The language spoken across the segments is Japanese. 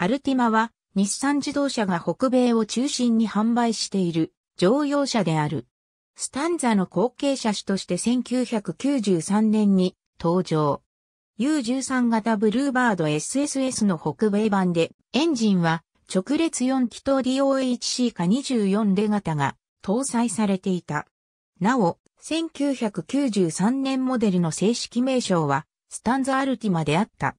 アルティマは日産自動車が北米を中心に販売している乗用車である。スタンザの後継車種として1993年に登場。U13 型ブルーバード SSS の北米版でエンジンは直列4気筒 DOHC か24レ型が搭載されていた。なお、1993年モデルの正式名称はスタンザアルティマであった。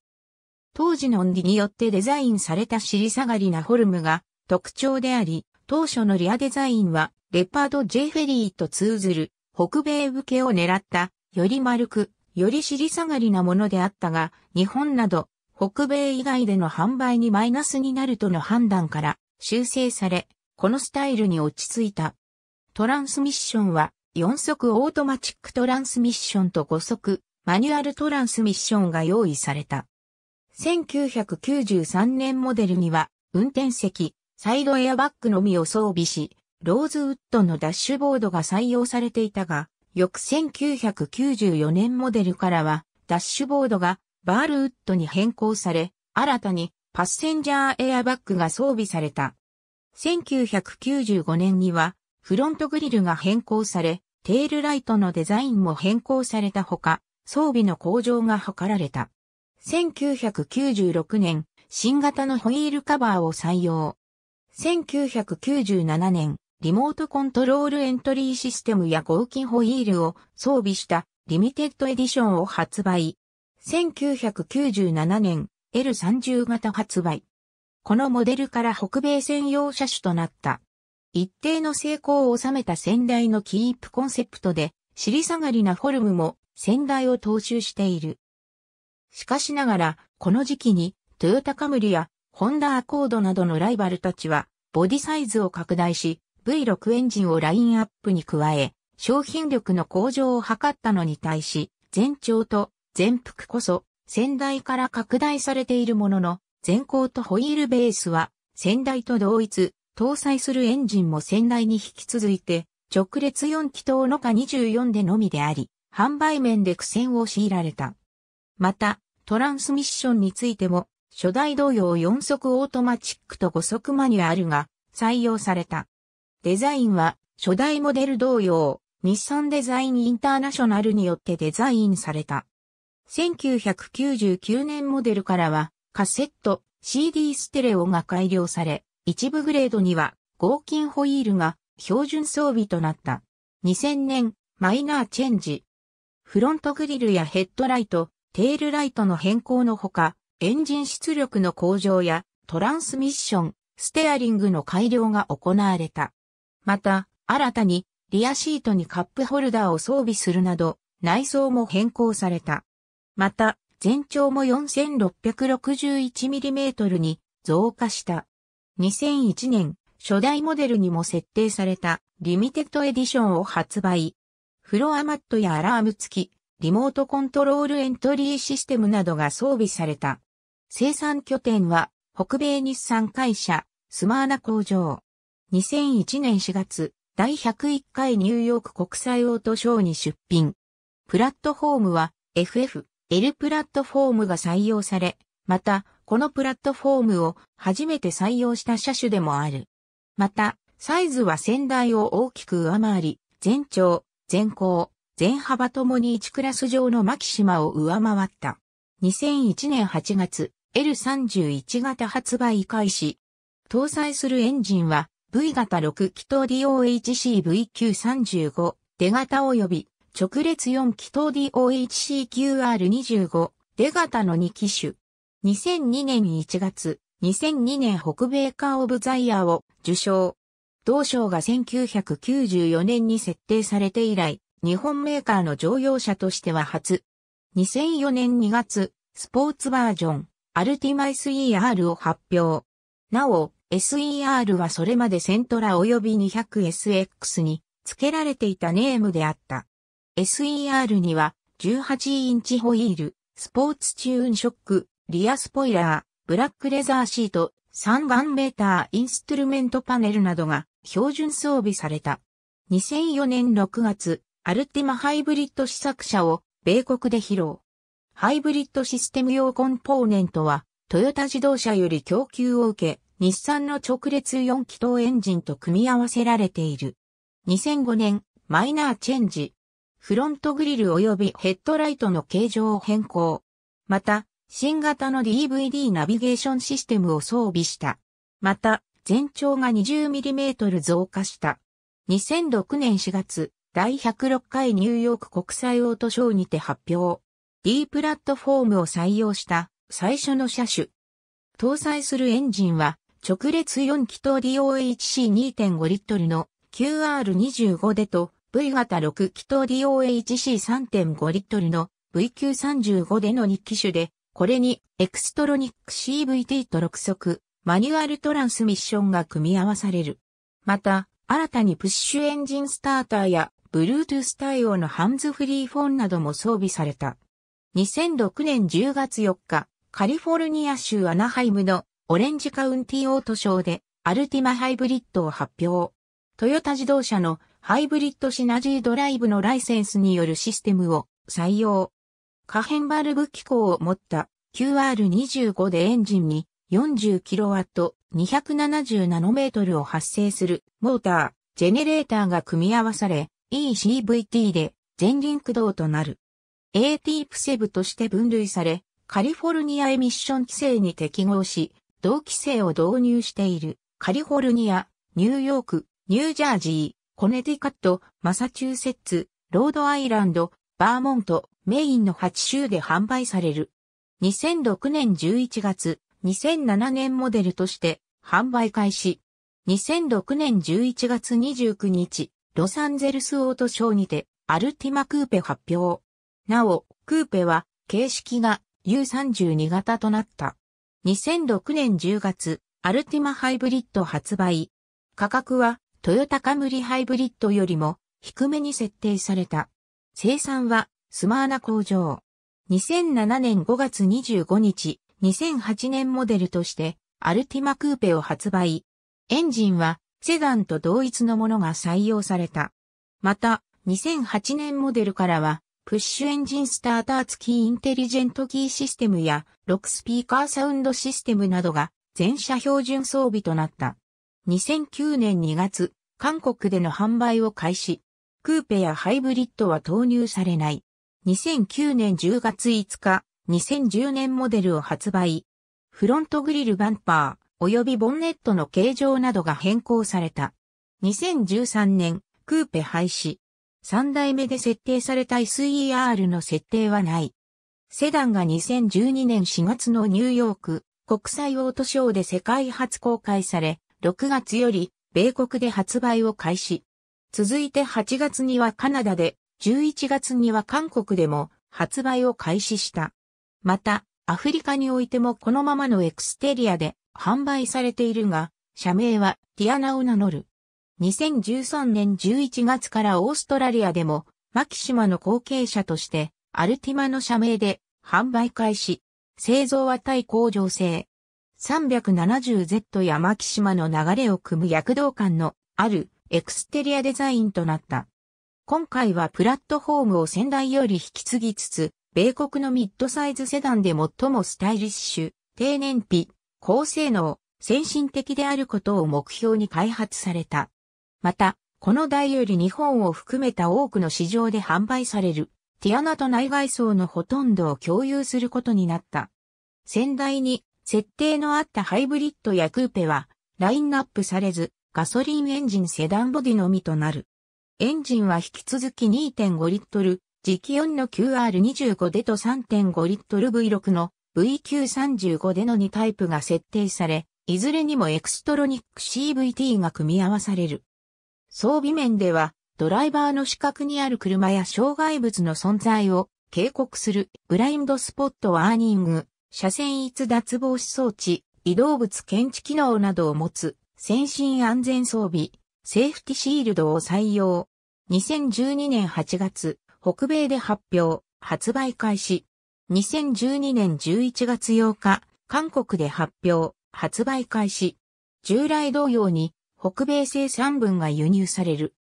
当時のオンディによってデザインされた尻下がりなフォルムが特徴であり、当初のリアデザインはレパード J フェリーと通ずる北米受けを狙ったより丸く、より尻下がりなものであったが、日本など北米以外での販売にマイナスになるとの判断から修正され、このスタイルに落ち着いた。トランスミッションは4速オートマチックトランスミッションと5速マニュアルトランスミッションが用意された。1993年モデルには、運転席、サイドエアバッグのみを装備し、ローズウッドのダッシュボードが採用されていたが、翌1994年モデルからは、ダッシュボードがバールウッドに変更され、新たにパッセンジャーエアバッグが装備された。1995年には、フロントグリルが変更され、テールライトのデザインも変更されたほか、装備の向上が図られた。1996年、新型のホイールカバーを採用。1997年、リモートコントロールエントリーシステムや合金ホイールを装備したリミテッドエディションを発売。1997年、L30 型発売。このモデルから北米専用車種となった。一定の成功を収めた先代のキープコンセプトで、尻下がりなフォルムも先代を踏襲している。しかしながら、この時期に、トヨタカムリや、ホンダアコードなどのライバルたちは、ボディサイズを拡大し、V6 エンジンをラインアップに加え、商品力の向上を図ったのに対し、全長と全幅こそ、先代から拡大されているものの、全高とホイールベースは、先代と同一、搭載するエンジンも先代に引き続いて、直列4気筒のか24でのみであり、販売面で苦戦を強いられた。また、トランスミッションについても、初代同様4速オートマチックと5速マニュアルが採用された。デザインは、初代モデル同様、日産デザインインターナショナルによってデザインされた。1999年モデルからは、カセット、CD ステレオが改良され、一部グレードには合金ホイールが標準装備となった。2000年、マイナーチェンジ。フロントグリルやヘッドライト、テールライトの変更のほか、エンジン出力の向上やトランスミッション、ステアリングの改良が行われた。また、新たにリアシートにカップホルダーを装備するなど、内装も変更された。また、全長も 4661mm に増加した。2001年、初代モデルにも設定されたリミテッドエディションを発売。フロアマットやアラーム付き、リモートコントロールエントリーシステムなどが装備された。生産拠点は、北米日産会社、スマーナ工場。2001年4月、第101回ニューヨーク国際オートショーに出品。プラットフォームは FF、L プラットフォームが採用され、また、このプラットフォームを初めて採用した車種でもある。また、サイズは先代を大きく上回り、全長、全高、全幅ともに1クラス上のマキシマを上回った。2001年8月、L31 型発売開始。搭載するエンジンは V 型6気筒 DOHCV935 出型及び直列4気筒 DOHCQR25 出型の2機種。2002年1月、2002年北米カーオブザイヤーを受賞。同賞が1994年に設定されて以来、日本メーカーの乗用車としては初。2004年2月、スポーツバージョン、アルティマイス ER を発表。なお、SER はそれまでセントラ及び 200SX に付けられていたネームであった。SER には18インチホイール、スポーツチューンショック、リアスポイラー、ブラックレザーシート、3番メーターインストゥルメントパネルなどが標準装備された。2004年6月、アルティマハイブリッド試作車を米国で披露。ハイブリッドシステム用コンポーネントは、トヨタ自動車より供給を受け、日産の直列4気筒エンジンと組み合わせられている。2005年、マイナーチェンジ。フロントグリル及びヘッドライトの形状を変更。また、新型の DVD ナビゲーションシステムを装備した。また、全長が 20mm 増加した。2006年4月、第106回ニューヨーク国際オートショーにて発表。D プラットフォームを採用した最初の車種。搭載するエンジンは直列4気筒 DOHC2.5 リットルの QR25 でと V 型6気筒 DOHC3.5 リットルの VQ35 での2機種で、これにエクストロニック CVT と6速マニュアルトランスミッションが組み合わされる。また、新たにプッシュエンジンスターターや Bluetooth 対応のハンズフリーフォンなども装備された。2006年10月4日、カリフォルニア州アナハイムのオレンジカウンティオートショーでアルティマハイブリッドを発表。トヨタ自動車のハイブリッドシナジードライブのライセンスによるシステムを採用。可変バルブ機構を持った QR25 でエンジンに 40kW270nm を発生するモーター、ジェネレーターが組み合わされ、ECVT で全輪駆動となる。a t p セブとして分類され、カリフォルニアエミッション規制に適合し、同規制を導入しているカリフォルニア、ニューヨーク、ニュージャージー、コネティカット、マサチューセッツ、ロードアイランド、バーモント、メインの8州で販売される。2006年11月、2007年モデルとして販売開始。2006年11月29日、ロサンゼルスオートショーにて、アルティマクーペ発表。なお、クーペは、形式が U32 型となった。2006年10月、アルティマハイブリッド発売。価格は、トヨタカムリハイブリッドよりも、低めに設定された。生産は、スマーナ工場。2007年5月25日、2008年モデルとして、アルティマクーペを発売。エンジンは、セダンと同一のものが採用された。また、2008年モデルからは、プッシュエンジンスターター付きインテリジェントキーシステムや、ロクスピーカーサウンドシステムなどが、全車標準装備となった。2009年2月、韓国での販売を開始。クーペやハイブリッドは投入されない。2009年10月5日、2010年モデルを発売。フロントグリルバンパー。及びボンネットの形状などが変更された。2013年、クーペ廃止。3代目で設定された SER の設定はない。セダンが2012年4月のニューヨーク国際オートショーで世界初公開され、6月より米国で発売を開始。続いて8月にはカナダで、11月には韓国でも発売を開始した。また、アフリカにおいてもこのままのエクステリアで販売されているが、社名はティアナを名乗る。2013年11月からオーストラリアでも、マキシマの後継者として、アルティマの社名で販売開始。製造は対工場製。370Z やマキシマの流れを組む躍動感のあるエクステリアデザインとなった。今回はプラットフォームを先代より引き継ぎつつ、米国のミッドサイズセダンで最もスタイリッシュ、低燃費、高性能、先進的であることを目標に開発された。また、この台より日本を含めた多くの市場で販売される、ティアナと内外装のほとんどを共有することになった。先代に設定のあったハイブリッドやクーペは、ラインナップされず、ガソリンエンジンセダンボディのみとなる。エンジンは引き続き2.5リットル、時期4の QR25 でと3.5リットル V6 の VQ35 での2タイプが設定され、いずれにもエクストロニック CVT が組み合わされる。装備面では、ドライバーの視覚にある車や障害物の存在を警告するブラインドスポットワーニング、車線逸脱防止装置、移動物検知機能などを持つ先進安全装備、セーフティシールドを採用。2012年8月、北米で発表、発売開始。2012年11月8日、韓国で発表、発売開始。従来同様に、北米製産分が輸入される。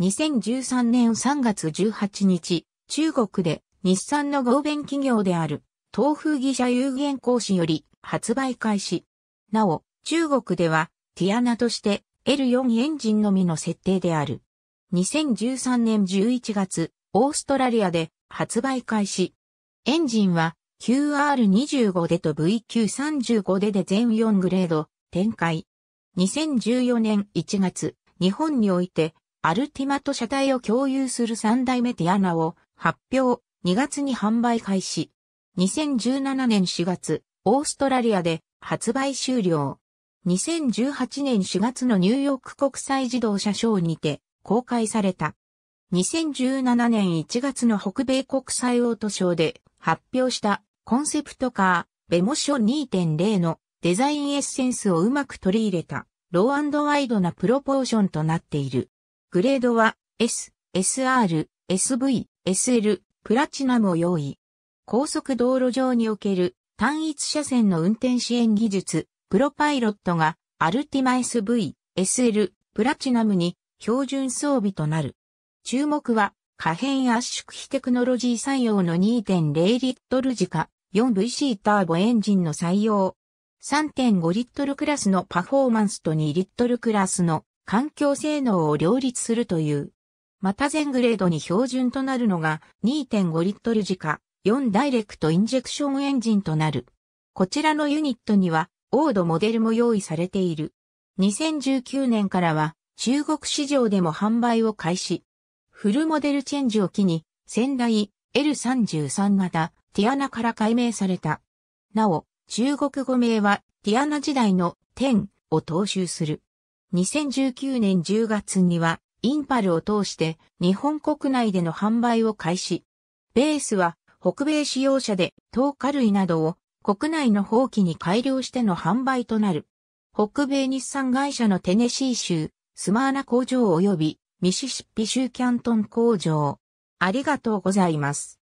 2013年3月18日、中国で日産の合弁企業である東風技社有限講師より発売開始。なお、中国ではティアナとして L4 エンジンのみの設定である。2013年11月、オーストラリアで発売開始。エンジンは QR25 でと VQ35 でで全4グレード展開。2014年1月、日本においてアルティマと車体を共有する3代目ティアナを発表、2月に販売開始。2017年4月、オーストラリアで発売終了。2018年4月のニューヨーク国際自動車ショーにて公開された。2017年1月の北米国際オートショーで発表したコンセプトカー、ベモショ2.0のデザインエッセンスをうまく取り入れたローワイドなプロポーションとなっている。グレードは S、SR、SV、SL、プラチナムを用意。高速道路上における単一車線の運転支援技術、プロパイロットがアルティマ SV、SL、プラチナムに標準装備となる。注目は可変圧縮比テクノロジー採用の2.0リットル時価 4VC ターボエンジンの採用。3.5リットルクラスのパフォーマンスと2リットルクラスの環境性能を両立するという。また全グレードに標準となるのが2.5リットル時価4ダイレクトインジェクションエンジンとなる。こちらのユニットには、オードモデルも用意されている。2019年からは中国市場でも販売を開始。フルモデルチェンジを機に、先代 L33 型ティアナから改名された。なお、中国語名はティアナ時代の天を踏襲する。2019年10月には、インパルを通して日本国内での販売を開始。ベースは北米使用者で糖化類などを国内の放棄に改良しての販売となる。北米日産会社のテネシー州スマーナ工場及びミシシッピ州キャントン工場。ありがとうございます。